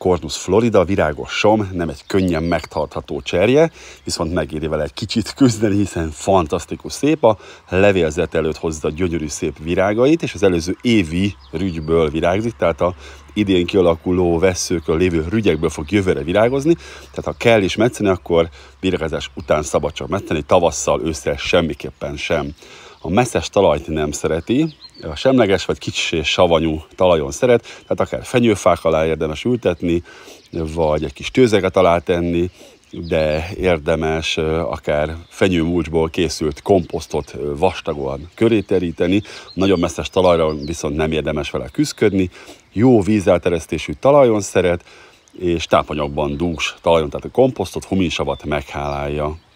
Cordus Florida, virágos som, nem egy könnyen megtartható cserje, viszont megéri vele egy kicsit küzdeni, hiszen fantasztikus szép a levélzet előtt hozza gyönyörű szép virágait, és az előző évi rügyből virágzik, tehát a idén kialakuló veszőkön lévő rügyekből fog jövőre virágozni, tehát ha kell is metszeni, akkor virágzás után szabad csak metteni, tavasszal, ősszel semmiképpen sem. A messzes talajt nem szereti, a semleges vagy kicsi és savanyú talajon szeret, tehát akár fenyőfák alá érdemes ültetni, vagy egy kis tőzeget alá tenni, de érdemes akár fenyőmúcsból készült komposztot vastagon köré teríteni, nagyon messzes talajra viszont nem érdemes vele küzdködni, jó vízelteresztésű talajon szeret, és tápanyagban dús talajon, tehát a komposztot, huminsavat meghálálja.